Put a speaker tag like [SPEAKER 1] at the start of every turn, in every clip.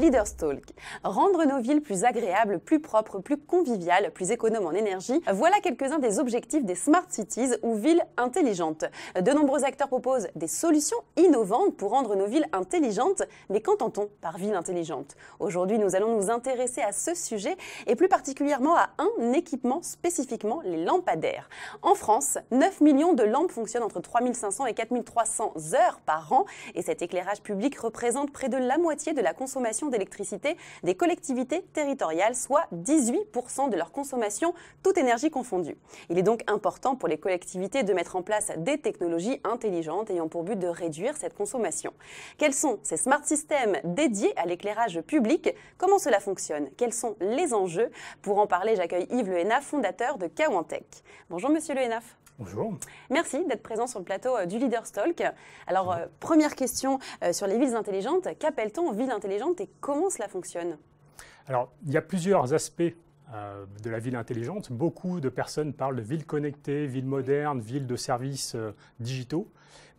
[SPEAKER 1] Leaders Talk. Rendre nos villes plus agréables, plus propres, plus conviviales, plus économes en énergie, voilà quelques-uns des objectifs des Smart Cities ou villes intelligentes. De nombreux acteurs proposent des solutions innovantes pour rendre nos villes intelligentes, mais qu'entend-on par ville intelligente Aujourd'hui, nous allons nous intéresser à ce sujet et plus particulièrement à un équipement spécifiquement les lampadaires. En France, 9 millions de lampes fonctionnent entre 3500 et 4300 heures par an et cet éclairage public représente près de la moitié de la consommation d'électricité des collectivités territoriales, soit 18% de leur consommation, toute énergie confondue. Il est donc important pour les collectivités de mettre en place des technologies intelligentes ayant pour but de réduire cette consommation. Quels sont ces smart systems dédiés à l'éclairage public Comment cela fonctionne Quels sont les enjeux Pour en parler, j'accueille Yves Lehena, fondateur de Kawantech. Bonjour Monsieur Lehena. Bonjour. Merci d'être présent sur le plateau euh, du Leaders Talk. Alors, euh, première question euh, sur les villes intelligentes. Qu'appelle-t-on ville intelligente et comment cela fonctionne
[SPEAKER 2] Alors, il y a plusieurs aspects de la ville intelligente. Beaucoup de personnes parlent de ville connectée, ville moderne, ville de services digitaux.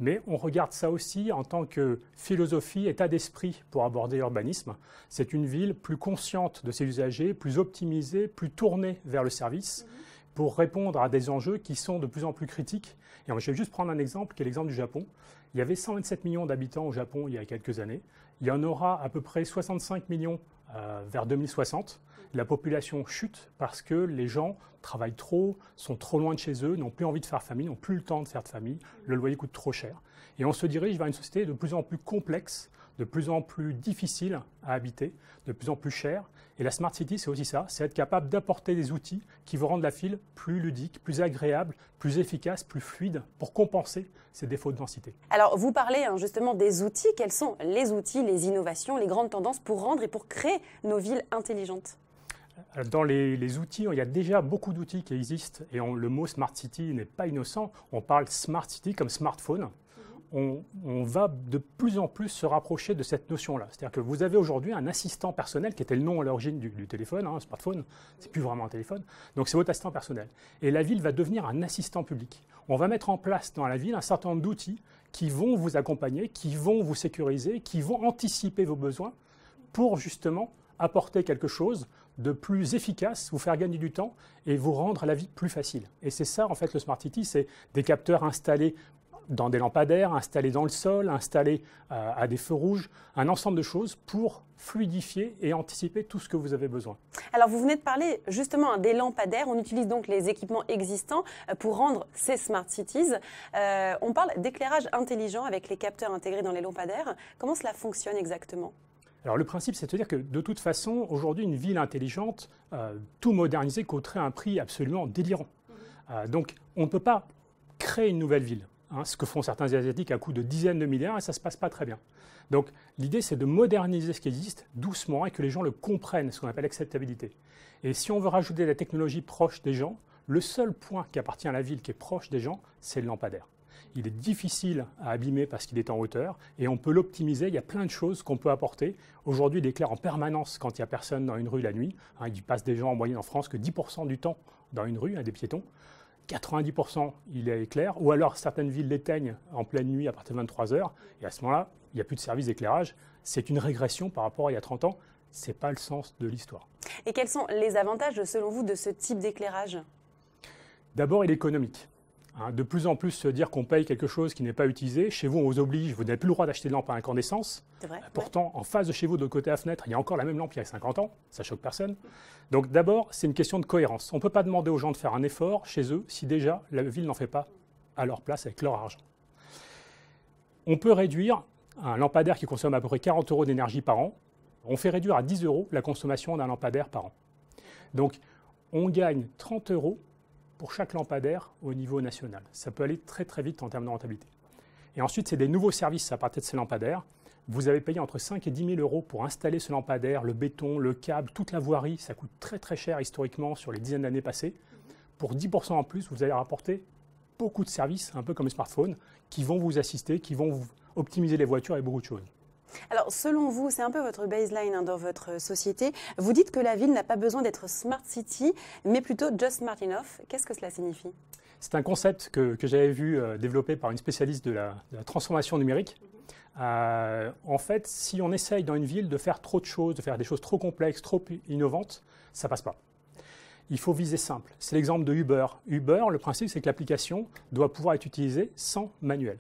[SPEAKER 2] Mais on regarde ça aussi en tant que philosophie, état d'esprit pour aborder l'urbanisme. C'est une ville plus consciente de ses usagers, plus optimisée, plus tournée vers le service. Mhm pour répondre à des enjeux qui sont de plus en plus critiques. Et je vais juste prendre un exemple, qui est l'exemple du Japon. Il y avait 127 millions d'habitants au Japon il y a quelques années. Il y en aura à peu près 65 millions euh, vers 2060. La population chute parce que les gens travaillent trop, sont trop loin de chez eux, n'ont plus envie de faire famille, n'ont plus le temps de faire de famille, le loyer coûte trop cher. Et on se dirige vers une société de plus en plus complexe de plus en plus difficile à habiter, de plus en plus cher. Et la Smart City, c'est aussi ça, c'est être capable d'apporter des outils qui vont rendre la file plus ludique, plus agréable, plus efficace, plus fluide pour compenser ces défauts de densité.
[SPEAKER 1] Alors, vous parlez hein, justement des outils. Quels sont les outils, les innovations, les grandes tendances pour rendre et pour créer nos villes intelligentes
[SPEAKER 2] euh, dans les, outils, il y a déjà beaucoup d'outils qui existent et le mot Smart City n'est pas innocent. On parle Smart City comme smartphone on, va de plus en plus se rapprocher de cette notion-là. C'est-à-dire que vous avez aujourd'hui un assistant personnel, qui était le nom à l'origine du, téléphone, un hein, smartphone, c'est plus vraiment un téléphone, donc c'est votre assistant personnel. Et la ville va devenir un assistant public. On va mettre en place dans la ville un certain nombre d'outils qui vont vous accompagner, qui vont vous sécuriser, qui vont anticiper vos besoins pour justement apporter quelque chose de plus efficace, vous faire gagner du temps et vous rendre la vie plus facile. Et c'est ça, en fait, le Smart City, c'est des capteurs installés dans des lampadaires, installés dans le sol, installés euh, à des feux rouges, un ensemble de choses pour fluidifier et anticiper tout ce que vous avez besoin.
[SPEAKER 1] Alors vous venez de parler justement des lampadaires, on utilise donc les équipements existants euh, pour rendre ces smart cities. Euh, on parle d'éclairage intelligent avec les capteurs intégrés dans les lampadaires. Comment cela fonctionne exactement
[SPEAKER 2] alors le principe, c'est de dire que de toute façon, aujourd'hui, une ville intelligente, tout modernisée, coûterait un prix absolument délirant. Mhm. donc on ne peut pas créer une nouvelle ville. Hein, ce que font certains Asiatiques à coût de dizaines de milliards, et ça ne se passe pas très bien. Donc l'idée, c'est de moderniser ce qui existe doucement et que les gens le comprennent, ce qu'on appelle acceptabilité. Et si on veut rajouter la technologie proche des gens, le seul point qui appartient à la ville qui est proche des gens, c'est le lampadaire. Il est difficile à abîmer parce qu'il est en hauteur et on peut l'optimiser. Il y a plein de choses qu'on peut apporter. Aujourd'hui, il éclaire en permanence quand il n'y a personne dans une rue la nuit. Hein, il passe des gens en moyenne en France que 10% du temps dans une rue, à des piétons. 90%, il est éclair, ou alors certaines villes l'éteignent en pleine nuit à partir de 23 h et à ce moment-là, il n'y a plus de service d'éclairage. C'est une régression par rapport à il y a 30 ans. Ce n'est pas le sens de l'histoire.
[SPEAKER 1] Et quels sont les avantages, selon vous, de ce type d'éclairage
[SPEAKER 2] D'abord, il est économique. Hein, de plus en plus se dire qu'on paye quelque chose qui n'est pas utilisé. Chez vous, on vous oblige, vous n'avez plus le droit d'acheter de lampes à incandescence. Euh, pourtant, en face de chez vous, de côté à fenêtre, il y a encore la même lampe il y a 50 ans. Ça choque personne. Donc d'abord, c'est une question de cohérence. On ne peut pas demander aux gens de faire un effort chez eux si déjà la ville n'en fait pas à leur place avec leur argent. On peut réduire un lampadaire qui consomme à peu près 40 euros d'énergie par an. On fait réduire à 10 euros la consommation d'un lampadaire par an. Donc on gagne 30 euros pour chaque lampadaire au niveau national. Ça peut aller très très vite en termes de rentabilité. Et ensuite, c'est des nouveaux services à partir de ces lampadaires. Vous avez payé entre 5 et 10 000 euros pour installer ce lampadaire, le béton, le câble, toute la voirie. Ça coûte très très cher historiquement sur les dizaines d'années passées. Pour 10% en plus, vous allez rapporter beaucoup de services, un peu comme les smartphones, qui vont vous assister, qui vont optimiser les voitures et beaucoup de choses.
[SPEAKER 1] Alors, selon vous, c'est un peu votre baseline hein, dans votre société. Vous dites que la ville n'a pas besoin d'être smart city, mais plutôt just smart enough. Qu'est-ce que cela signifie
[SPEAKER 2] C'est un concept que, j'avais vu euh, développé par une spécialiste de la, transformation numérique. Euh, en fait, si on essaye dans une ville de faire trop de choses, de faire des choses trop complexes, trop innovantes, ça passe pas. Il faut viser simple. C'est l'exemple de Uber. Uber, le principe, c'est que l'application doit pouvoir être utilisée sans manuel.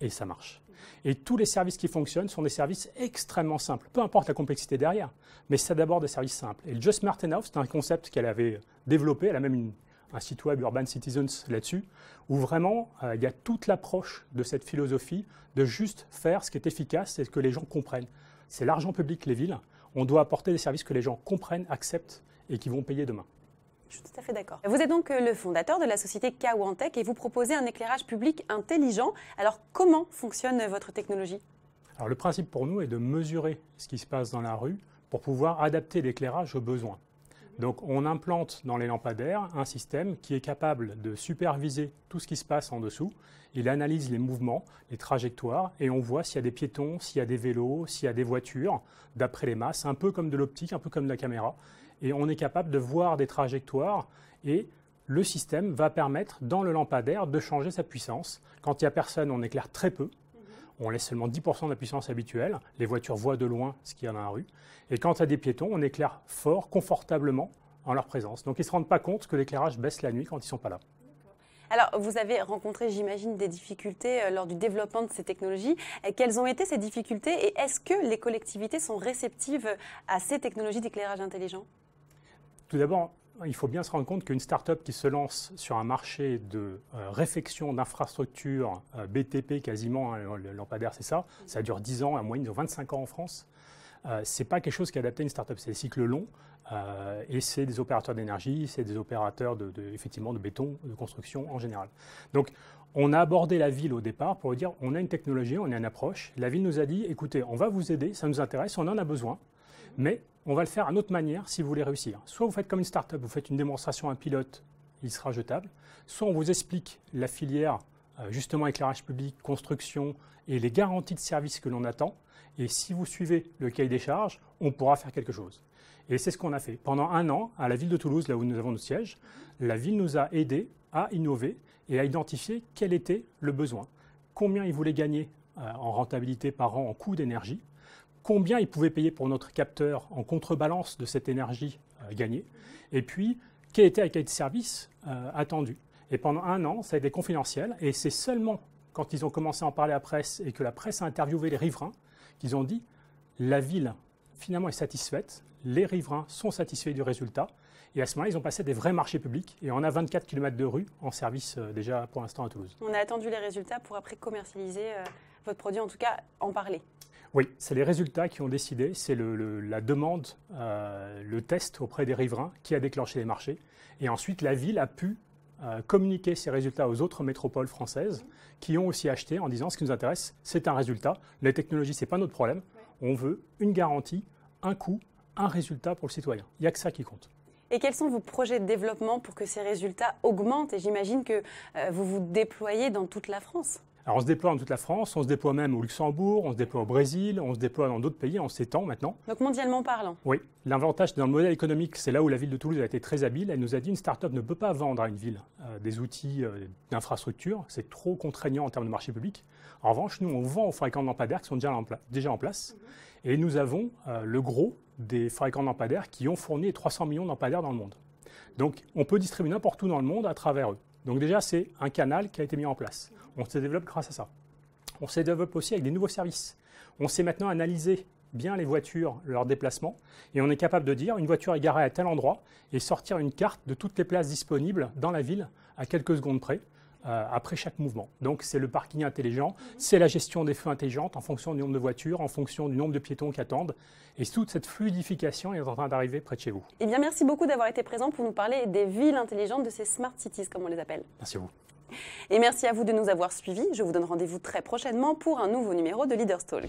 [SPEAKER 2] Et ça marche. Et tous les services qui fonctionnent sont des services extrêmement simples, peu importe la complexité derrière, mais c'est d'abord des services simples. Et le Just Smart c'est un concept qu'elle avait développé, elle a même un site web Urban Citizens là-dessus, où vraiment euh, il y a toute l'approche de cette philosophie de juste faire ce qui est efficace et ce que les gens comprennent. C'est l'argent public, les villes, on doit apporter des services que les gens comprennent, acceptent et qui vont payer demain.
[SPEAKER 1] Je suis tout à fait d'accord. Vous êtes donc euh, le fondateur de la société Kawantech et vous proposez un éclairage public intelligent. Alors comment fonctionne euh, votre technologie
[SPEAKER 2] le principe pour nous est de mesurer ce qui se passe dans la rue pour pouvoir adapter l'éclairage aux besoins. Donc on implante dans les lampadaires un système qui est capable de superviser tout ce qui se passe en dessous. Il analyse les mouvements, les trajectoires, et on voit s'il y a des piétons, s'il y a des vélos, s'il y a des voitures, d'après les masses, un peu comme de l'optique, un peu comme de la caméra et on est capable de voir des trajectoires et le système va permettre dans le lampadaire de changer sa puissance. Quand il n'y a personne, on éclaire très peu. On laisse seulement 10% de la puissance habituelle. Les voitures voient de loin ce qu'il y a dans la rue. Et quand il y a des piétons, on éclaire fort, confortablement en leur présence. Donc ils ne se rendent pas compte que l'éclairage baisse la nuit quand ils ne sont pas là.
[SPEAKER 1] Alors, vous avez rencontré, j'imagine, des difficultés euh, lors du développement de ces technologies. Euh, quelles ont été ces difficultés et est-ce que les collectivités sont réceptives à ces technologies d'éclairage intelligent
[SPEAKER 2] tout d'abord, il faut bien se rendre compte qu'une start-up qui se lance sur un marché de euh, réfection d'infrastructures euh, BTP quasiment, hein, lampadaire c'est ça, ça dure 10 ans, à moyenne ils ont 25 ans en France. Euh, c'est pas quelque chose qui est adapté à une start-up, c'est des cycles longs euh, et c'est des opérateurs d'énergie, c'est des opérateurs de, effectivement de béton, de construction en général. Donc on a abordé la ville au départ pour dire on a une technologie, on a une approche. La ville nous a dit écoutez, on va vous aider, ça nous intéresse, on en a besoin. Mais on va le faire à notre manière si vous voulez réussir. Soit vous faites comme une startup, vous faites une démonstration à un pilote, il sera jetable. Soit on vous explique la filière, euh, justement éclairage public, construction et les garanties de service que l'on attend. Et si vous suivez le cahier des charges, on pourra faire quelque chose. Et c'est ce qu'on a fait. Pendant un an, à la ville de Toulouse, là où nous avons nos siège, la ville nous a aidés à innover et à identifier quel était le besoin, combien ils voulaient gagner euh, en rentabilité par an en coût d'énergie, combien ils pouvaient payer pour notre capteur en contrebalance de cette énergie euh, gagnée, et puis quel était le de service euh, attendu Et pendant un an, ça a été confidentiel, et c'est seulement quand ils ont commencé à en parler à la presse et que la presse a interviewé les riverains qu'ils ont dit la ville finalement est satisfaite, les riverains sont satisfaits du résultat. Et à ce moment-là, ils ont passé des vrais marchés publics et on a 24 km de rue en service euh, déjà pour l'instant à Toulouse.
[SPEAKER 1] On a attendu les résultats pour après commercialiser votre produit, en tout cas en parler.
[SPEAKER 2] Oui, c'est les résultats qui ont décidé, c'est la demande, euh, le test auprès des riverains qui a déclenché les marchés. Et ensuite, la ville a pu euh, communiquer ces résultats aux autres métropoles françaises qui ont aussi acheté en disant ce qui nous intéresse, c'est un résultat. la technologie, ce n'est pas notre problème. On veut une garantie, un coût, un résultat pour le citoyen. Il n'y a que ça qui compte.
[SPEAKER 1] Et quels sont vos projets de développement pour que ces résultats augmentent Et j'imagine que euh, vous vous déployez dans toute la France.
[SPEAKER 2] Alors on se déploie dans toute la France, on se déploie même au Luxembourg, on se déploie au Brésil, on se déploie dans d'autres pays, on s'étend maintenant.
[SPEAKER 1] Donc mondialement parlant
[SPEAKER 2] Oui. L'avantage dans le modèle économique, c'est là où la ville de Toulouse a été très habile. Elle nous a dit une start-up ne peut pas vendre à une ville euh, des outils euh, d'infrastructure, c'est trop contraignant en termes de marché public. En revanche, nous, on vend aux fabricants de qui sont déjà en, déjà en place. Mhm. Et nous avons euh, le gros des fabricants de qui ont fourni 300 millions de dans le monde. Donc on peut distribuer n'importe où dans le monde à travers eux. Donc déjà, c'est un canal qui a été mis en place. On se développe grâce à ça. On se développe aussi avec des nouveaux services. On sait maintenant analyser bien les voitures, leurs déplacements, et on est capable de dire une voiture est garée à tel endroit et sortir une carte de toutes les places disponibles dans la ville à quelques secondes près. Euh, après chaque mouvement. Donc c'est le parking intelligent, c'est la gestion des feux intelligents en fonction du nombre de voitures, en fonction du nombre de piétons qui attendent. Et toute cette fluidification est en train d'arriver près de chez vous.
[SPEAKER 1] Eh bien merci beaucoup d'avoir été présent pour nous parler des villes intelligentes, de ces smart cities comme on les appelle. Merci à vous. Et merci à vous de nous avoir suivis. Je vous donne rendez-vous très prochainement pour un nouveau numéro de Leaders Talk.